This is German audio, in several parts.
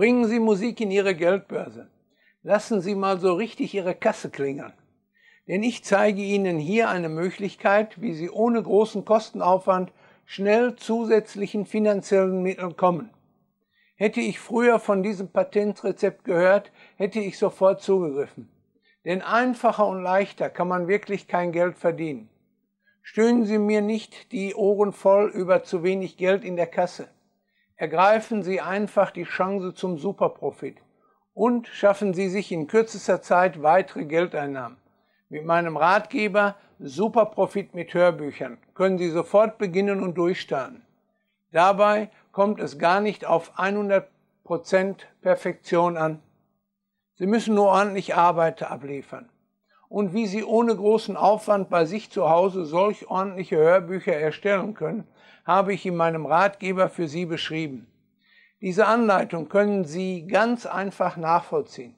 Bringen Sie Musik in Ihre Geldbörse. Lassen Sie mal so richtig Ihre Kasse klingern. Denn ich zeige Ihnen hier eine Möglichkeit, wie Sie ohne großen Kostenaufwand schnell zusätzlichen finanziellen Mitteln kommen. Hätte ich früher von diesem Patentrezept gehört, hätte ich sofort zugegriffen. Denn einfacher und leichter kann man wirklich kein Geld verdienen. Stöhnen Sie mir nicht die Ohren voll über zu wenig Geld in der Kasse. Ergreifen Sie einfach die Chance zum Superprofit und schaffen Sie sich in kürzester Zeit weitere Geldeinnahmen. Mit meinem Ratgeber Superprofit mit Hörbüchern können Sie sofort beginnen und durchstarten. Dabei kommt es gar nicht auf 100% Perfektion an. Sie müssen nur ordentlich Arbeit abliefern und wie sie ohne großen Aufwand bei sich zu Hause solch ordentliche Hörbücher erstellen können, habe ich in meinem Ratgeber für Sie beschrieben. Diese Anleitung können Sie ganz einfach nachvollziehen.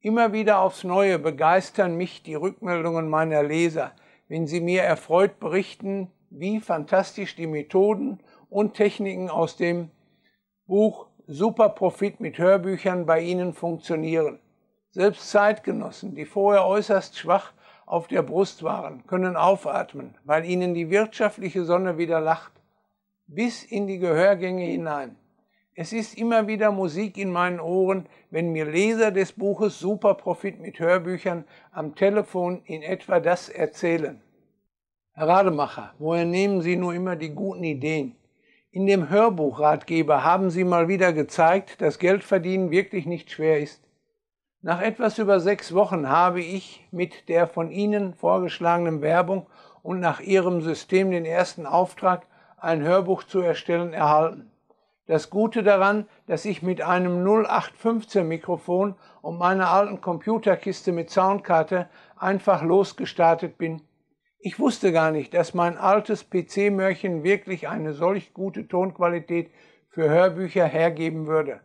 Immer wieder aufs Neue begeistern mich die Rückmeldungen meiner Leser, wenn sie mir erfreut berichten, wie fantastisch die Methoden und Techniken aus dem Buch Super Profit mit Hörbüchern bei Ihnen funktionieren. Selbst Zeitgenossen, die vorher äußerst schwach auf der Brust waren, können aufatmen, weil ihnen die wirtschaftliche Sonne wieder lacht, bis in die Gehörgänge hinein. Es ist immer wieder Musik in meinen Ohren, wenn mir Leser des Buches Superprofit mit Hörbüchern am Telefon in etwa das erzählen. Herr Rademacher, woher nehmen Sie nur immer die guten Ideen? In dem Hörbuchratgeber haben Sie mal wieder gezeigt, dass Geldverdienen wirklich nicht schwer ist. Nach etwas über sechs Wochen habe ich mit der von Ihnen vorgeschlagenen Werbung und nach Ihrem System den ersten Auftrag, ein Hörbuch zu erstellen, erhalten. Das Gute daran, dass ich mit einem 0815 Mikrofon und meiner alten Computerkiste mit Soundkarte einfach losgestartet bin. Ich wusste gar nicht, dass mein altes PC-Mörchen wirklich eine solch gute Tonqualität für Hörbücher hergeben würde.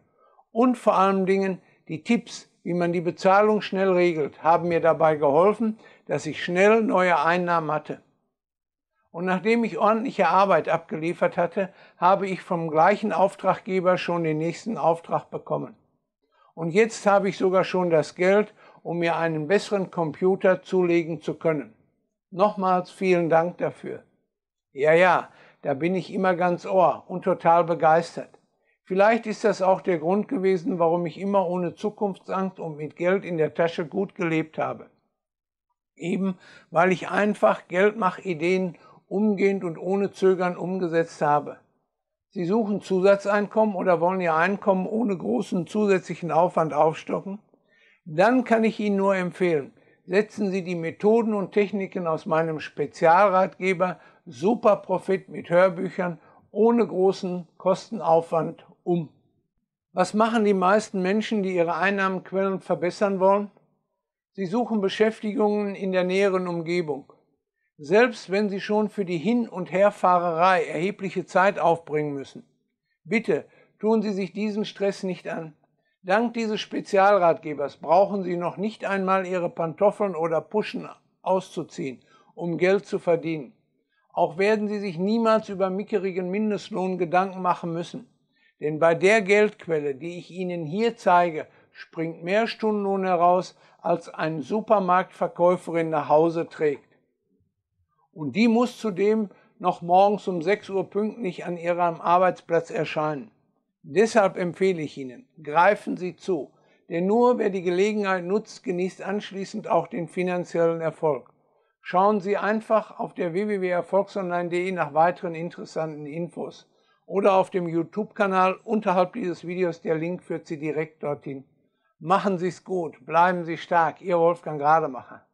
Und vor allen Dingen die Tipps, wie man die Bezahlung schnell regelt, haben mir dabei geholfen, dass ich schnell neue Einnahmen hatte. Und nachdem ich ordentliche Arbeit abgeliefert hatte, habe ich vom gleichen Auftraggeber schon den nächsten Auftrag bekommen. Und jetzt habe ich sogar schon das Geld, um mir einen besseren Computer zulegen zu können. Nochmals vielen Dank dafür. Ja, ja, da bin ich immer ganz ohr und total begeistert. Vielleicht ist das auch der Grund gewesen, warum ich immer ohne Zukunftsangst und mit Geld in der Tasche gut gelebt habe. Eben weil ich einfach Geldmachideen umgehend und ohne Zögern umgesetzt habe. Sie suchen Zusatzeinkommen oder wollen Ihr Einkommen ohne großen zusätzlichen Aufwand aufstocken? Dann kann ich Ihnen nur empfehlen, setzen Sie die Methoden und Techniken aus meinem Spezialratgeber Super Profit mit Hörbüchern ohne großen Kostenaufwand um. Was machen die meisten Menschen, die ihre Einnahmenquellen verbessern wollen? Sie suchen Beschäftigungen in der näheren Umgebung. Selbst wenn sie schon für die Hin- und Herfahrerei erhebliche Zeit aufbringen müssen. Bitte tun Sie sich diesen Stress nicht an. Dank dieses Spezialratgebers brauchen Sie noch nicht einmal Ihre Pantoffeln oder Puschen auszuziehen, um Geld zu verdienen. Auch werden Sie sich niemals über mickerigen Mindestlohn Gedanken machen müssen. Denn bei der Geldquelle, die ich Ihnen hier zeige, springt mehr Stundenlohn heraus, als ein Supermarktverkäuferin nach Hause trägt. Und die muss zudem noch morgens um 6 Uhr pünktlich an ihrem Arbeitsplatz erscheinen. Deshalb empfehle ich Ihnen, greifen Sie zu, denn nur wer die Gelegenheit nutzt, genießt anschließend auch den finanziellen Erfolg. Schauen Sie einfach auf der www.erfolgsonline.de nach weiteren interessanten Infos oder auf dem YouTube-Kanal unterhalb dieses Videos. Der Link führt Sie direkt dorthin. Machen Sie es gut, bleiben Sie stark. Ihr Wolfgang Rademacher.